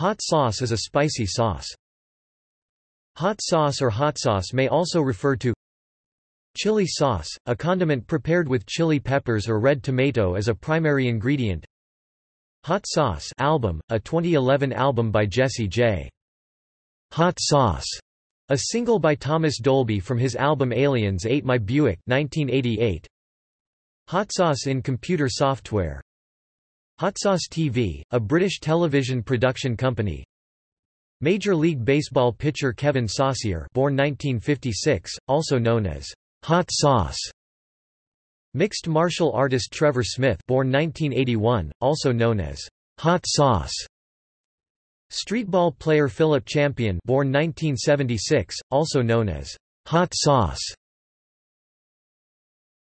Hot sauce is a spicy sauce. Hot sauce or hot sauce may also refer to Chili sauce, a condiment prepared with chili peppers or red tomato as a primary ingredient. Hot Sauce album, a 2011 album by Jesse J. Hot Sauce, a single by Thomas Dolby from his album Aliens Ate My Buick 1988. Hot Sauce in computer software, Hot Sauce TV, a British television production company. Major League Baseball pitcher Kevin Saucier, born 1956, also known as Hot Sauce. Mixed martial artist Trevor Smith, born 1981, also known as Hot Sauce. Streetball player Philip Champion, born 1976, also known as Hot Sauce.